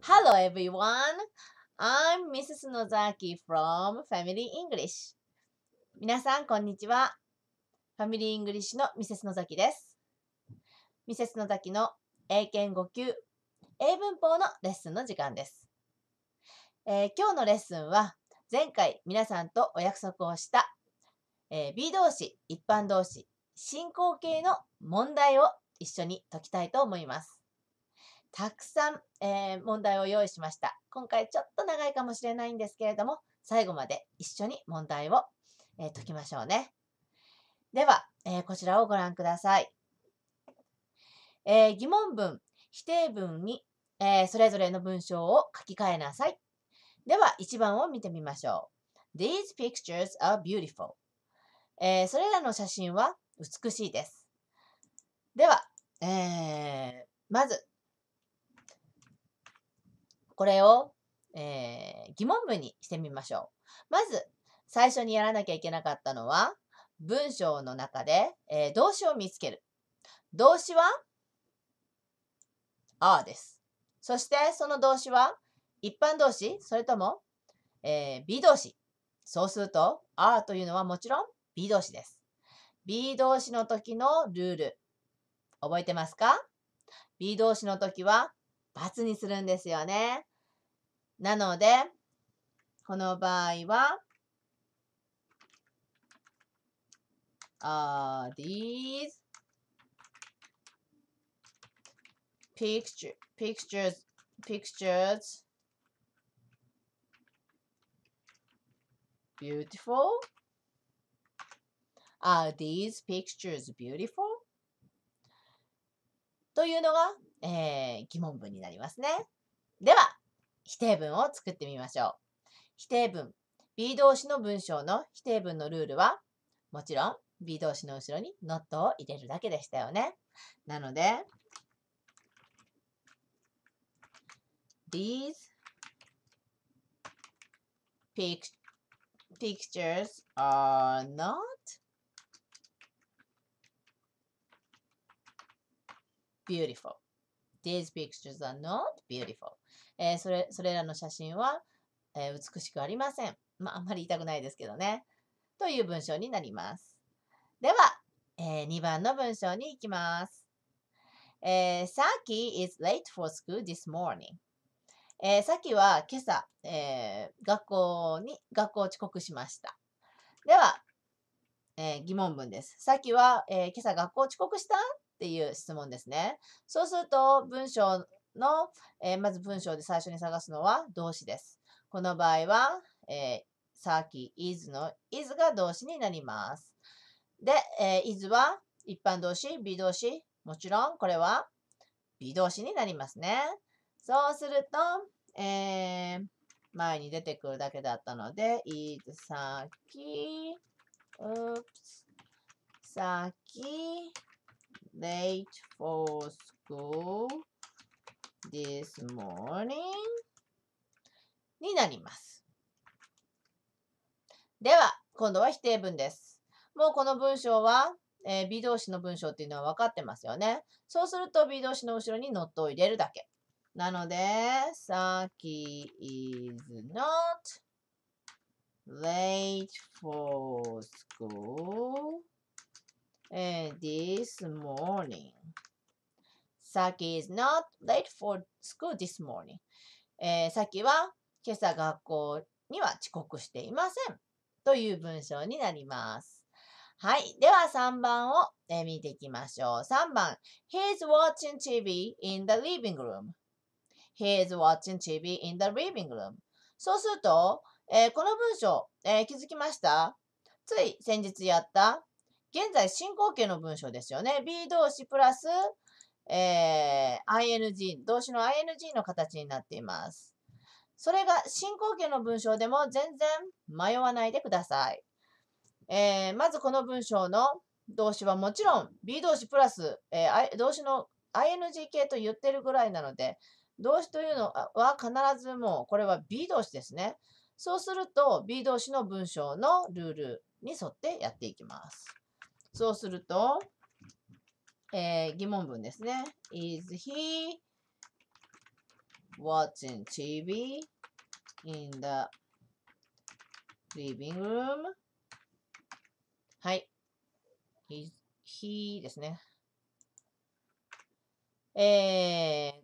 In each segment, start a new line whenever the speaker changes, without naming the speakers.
Hello everyone! I'm Mrs. Nozaki from Family English. 皆さん、こんにちは。Family English の Mrs. Nozaki です。Mrs. Nozaki の英検5級、英文法のレッスンの時間です、えー、今日のレッスンは、前回皆さんとお約束をした、えー、B 動詞、一般動詞、進行形の問題を一緒に解きたいと思います。たくさん、えー、問題を用意しました。今回ちょっと長いかもしれないんですけれども、最後まで一緒に問題を、えー、解きましょうね。では、えー、こちらをご覧ください。えー、疑問文、否定文に、えそれぞれの文章を書き換えなさい。では、1番を見てみましょう。These pictures are beautiful. えそれらの写真は美しいです。では、えー、まず、これを、えー、疑問文にしてみましょう。まず、最初にやらなきゃいけなかったのは、文章の中で、えー、動詞を見つける。動詞は、あーです。そして、その動詞は、一般動詞、それとも、えー、B 動詞。そうすると、あーというのはもちろん B 動詞です。be 動詞の時のルール。覚えてますか ?be 動詞の時は×にするんですよね。なので、この場合は、are these picture, pictures, pictures beautiful? Are these pictures beautiful? というのが、えー、疑問文になりますね。では、否定文を作ってみましょう。否定文。B 動詞の文章の否定文のルールは、もちろん B 動詞の後ろに not を入れるだけでしたよね。なので、These pictures are not beautiful. These pictures are not beautiful. えー、それそれらの写真は、えー、美しくありません。まあ、あんまり言いたくないですけどね。という文章になります。では、えー、2番の文章に行きます。えー、s is late for school this morning. えー、さきは今朝、えー、学校に、学校遅刻しました。では、えー、疑問文です。さっきは、えー、今朝学校遅刻したっていう質問ですね。そうすると文章の、えー、まず文章で最初に探すのは動詞です。この場合は、えー、さっき is の is が動詞になります。で、えー、is は一般動詞、微動詞、もちろんこれは微動詞になりますね。そうすると、えー、前に出てくるだけだったので、is 先、oops 先、late for school this morning になります。では、今度は否定文です。もうこの文章は、えー、B 動詞の文章っていうのは分かってますよね。そうすると B 動詞の後ろに not を入れるだけ。なので、さっき i is not late for school this morning. Saki is not late for school this morning. Saki は今朝学校には遅刻していません。という文章になります。はい。では3番を、見ていきましょう。3番。He's watching TV in the living room.He's watching TV in the living room. そうすると、えー、この文章、えー、気づきましたつい先日やった現在進行形の文章ですよね。be 動詞プラス、えー、ing、動詞の ing の形になっています。それが進行形の文章でも全然迷わないでください。えー、まずこの文章の動詞はもちろん be 動詞プラス、えー、動詞の ing 形と言ってるぐらいなので、動詞というのは必ずもうこれは be 動詞ですね。そうすると be 動詞の文章のルールに沿ってやっていきます。そうすると、えー、疑問文ですね。Is he watching TV in the living room? はい。Is he ですね。えー、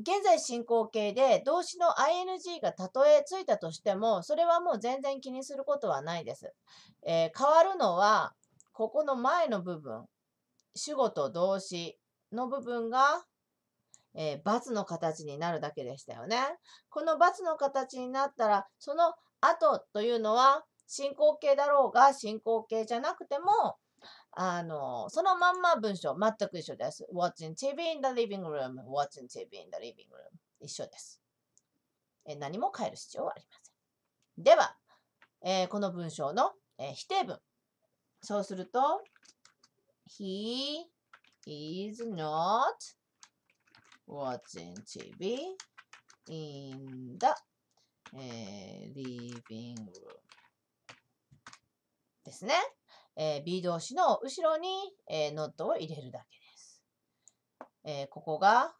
現在進行形で動詞の ing がたとえついたとしても、それはもう全然気にすることはないです。えー、変わるのは、ここの前の部分、主語と動詞の部分が、えー、×の形になるだけでしたよね。この×の形になったら、その後というのは進行形だろうが進行形じゃなくても、あの、そのまんま文章、全く一緒です。watching TV in the living room, watching TV in the living room. 一緒です。え何も変える必要はありません。では、えー、この文章の、えー、否定文。そうすると、He is not watching TV in the、えー、living room ですね。えー、B 動詞の後ろに、えー、not を入れるだけです。えー、ここが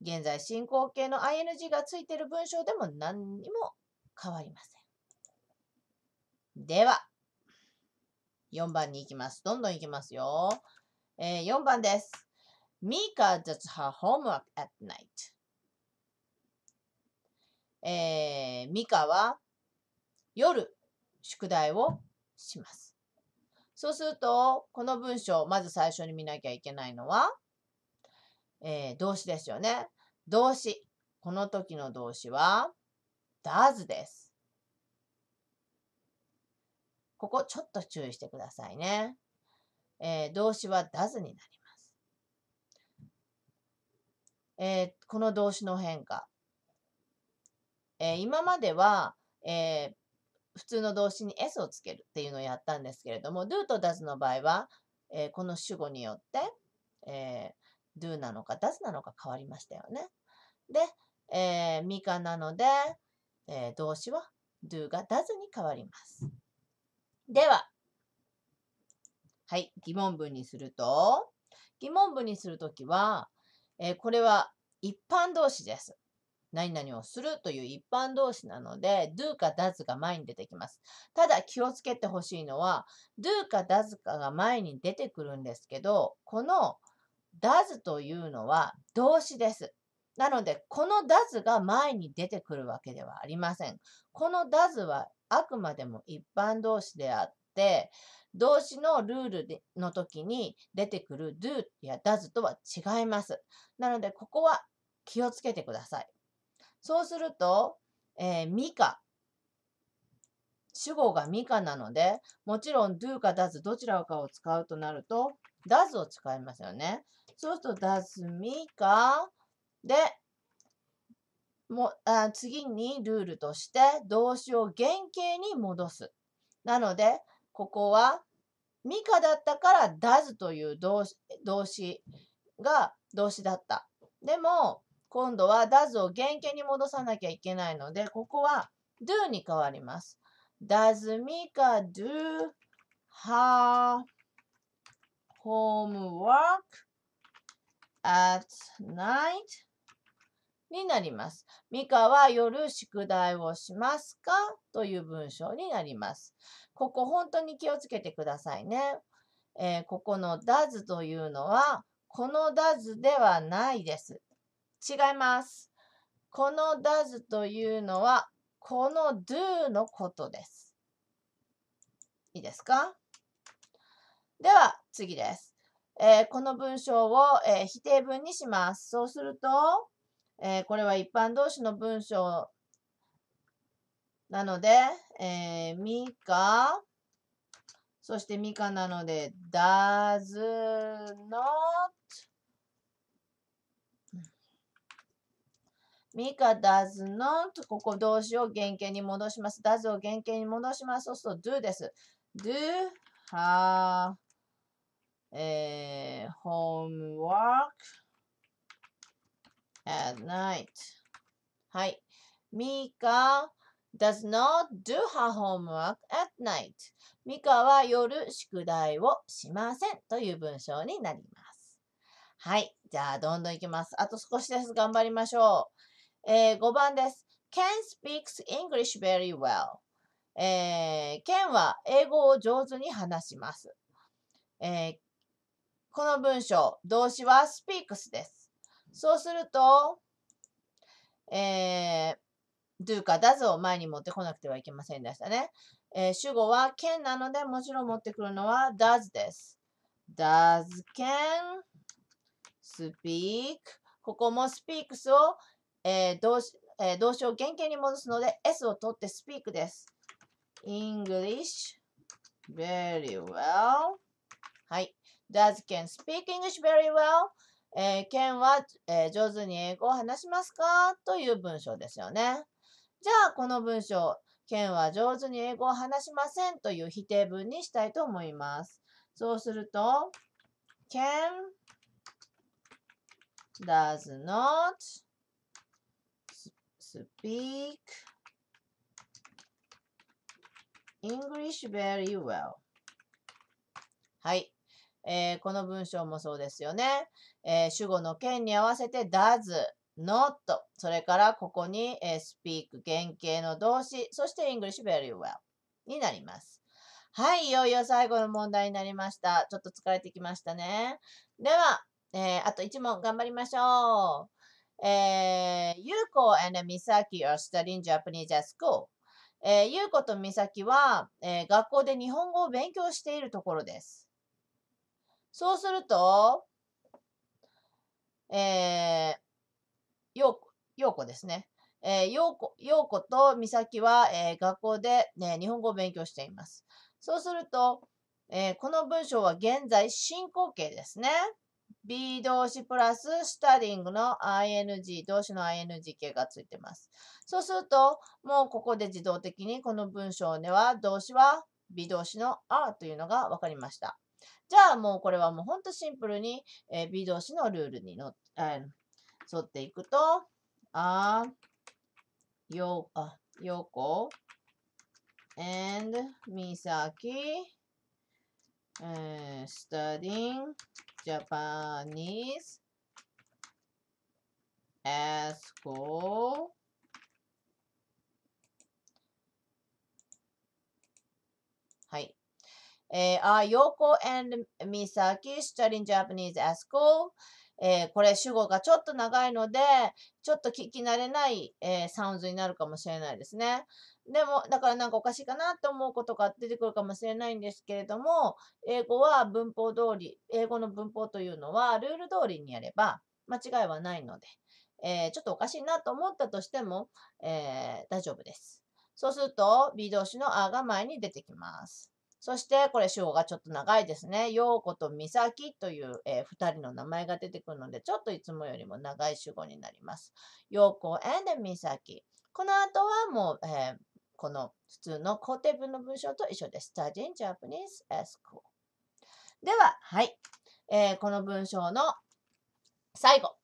現在進行形の ing がついている文章でも何にも変わりません。では。4番に行きます。どんどん行きますよ。えー、4番です。Mika does her homework at night. えー、ミカは夜宿題をします。そうすると、この文章、をまず最初に見なきゃいけないのは、えー、動詞ですよね。動詞。この時の動詞は、does です。ここちょっと注意してくださいね。えー、動詞は does になります。えー、この動詞の変化。えー、今までは、え普通の動詞に s をつけるっていうのをやったんですけれども、do と does の場合は、えこの主語によって、え do なのか does なのか変わりましたよね。で、えー、ミカなので、え動詞は do が does に変わります。では、はい、疑問文にすると、疑問文にするときは、えー、これは一般動詞です。何々をするという一般動詞なので、do か does が前に出てきます。ただ気をつけてほしいのは、do か does かが前に出てくるんですけど、この does というのは動詞です。なので、この does が前に出てくるわけではありません。この does はあくまでも一般動詞であって、動詞のルールの時に出てくる do や does とは違います。なので、ここは気をつけてください。そうすると、えー、ミカ。主語がミカなので、もちろん do か does どちらかを使うとなると、does を使いますよね。そうすると does ミカで、もあ次にルールとして動詞を原形に戻す。なので、ここはミカだったからダズという動詞が動詞だった。でも、今度はダズを原形に戻さなきゃいけないので、ここは do に変わります。does ミカ do her homework at night? になります。ミカは夜宿題をしますかという文章になります。ここ本当に気をつけてくださいね。えー、ここのだずというのは、このだずではないです。違います。このだずというのは、この do のことです。いいですかでは次です。えー、この文章を、えー、否定文にします。そうすると、えー、これは一般動詞の文章なので、えー、みか、そしてみかなので、does not ミカ does not ここ動詞を原型に戻します。does を原型に戻します。そうすると do です。do は、えー、homework at night. はい。ミカ does not do her homework at night. ミカは夜宿題をしませんという文章になります。はい。じゃあ、どんどんいきます。あと少しです。頑張りましょう。えー、5番です。Ken speaks English very well. えー、ケンは英語を上手に話します。えー、この文章、動詞は speaks です。そうすると、えー、do か does を前に持ってこなくてはいけませんでしたね。えー、主語は can なので、もちろん持ってくるのは does です。does can speak ここも speaks を、えー、動詞、えー、動詞を原型に戻すので s を取って speak です。English very well はい。does can speak English very well えー、ケンは、えー、上手に英語を話しますかという文章ですよね。じゃあ、この文章、ケンは上手に英語を話しませんという否定文にしたいと思います。そうすると、ケン does not speak English very well. はい。えー、この文章もそうですよね。えー、主語の件に合わせて does, not, それからここに、えー、speak 原型の動詞、そして English very well になります。はい、いよいよ最後の問題になりました。ちょっと疲れてきましたね。では、えー、あと1問頑張りましょう。えー、ゆうこ and みさき are studying Japanese at school. えー、ゆうことみさきは、えー、学校で日本語を勉強しているところです。そうすると、えー、よう、ようこですね。えー、ようこ、ようこと美咲は、えー、学校で、ね、日本語を勉強しています。そうすると、えー、この文章は現在進行形ですね。be 動詞プラススタリングの ing、動詞の ing 形がついてます。そうすると、もうここで自動的にこの文章では動詞は be 動詞の r というのがわかりました。じゃあもうこれはもうほんとシンプルに、えー、B 動詞のルールにの、えー、沿っていくと、あ、よ、あ、よこ、and みさき、studying Japanese as school え Yoko and Misaki studying Japanese at school? えー、これ主語がちょっと長いので、ちょっと聞き慣れない、えー、サウンズになるかもしれないですね。でも、だからなんかおかしいかなって思うことが出てくるかもしれないんですけれども、英語は文法通り、英語の文法というのはルール通りにやれば間違いはないので、えー、ちょっとおかしいなと思ったとしても、えー、大丈夫です。そうすると、B 動詞のあが前に出てきます。そして、これ、章がちょっと長いですね。陽子と美咲という、えー、2人の名前が出てくるので、ちょっといつもよりも長い主語になります。陽子 and 美咲。この後はもう、えー、この普通の肯定文の文章と一緒です。s t u d y i n Japanese a school。では、はい、えー、この文章の最後、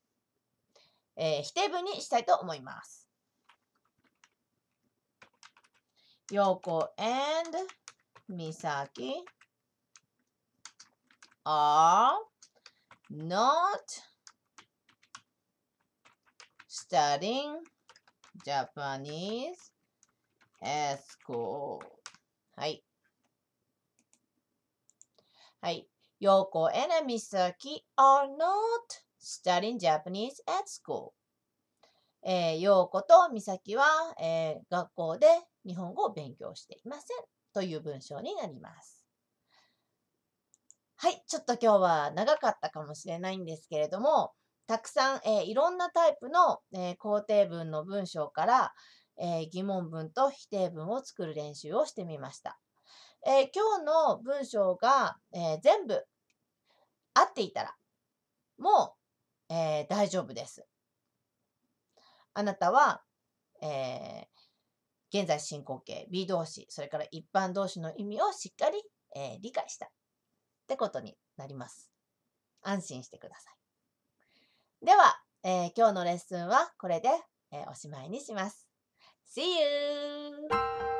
えー、否定文にしたいと思います。陽子 and m i s a r e not studying Japanese at school. はい。はい。ヨ o k o and m i a r e not studying Japanese at school. えー、コ子とサキは、えー、学校で日本語を勉強していません。という文章になります。はい、ちょっと今日は長かったかもしれないんですけれども、たくさん、えー、いろんなタイプの、えー、肯定文の文章から、えー、疑問文と否定文を作る練習をしてみました。え今日の文章が、え全部合っていたら、もう、え大丈夫です。あなたは、え現在進行形、B 動詞、それから一般動詞の意味をしっかり、えー、理解したってことになります。安心してください。では、えー、今日のレッスンはこれで、えー、おしまいにします。See you!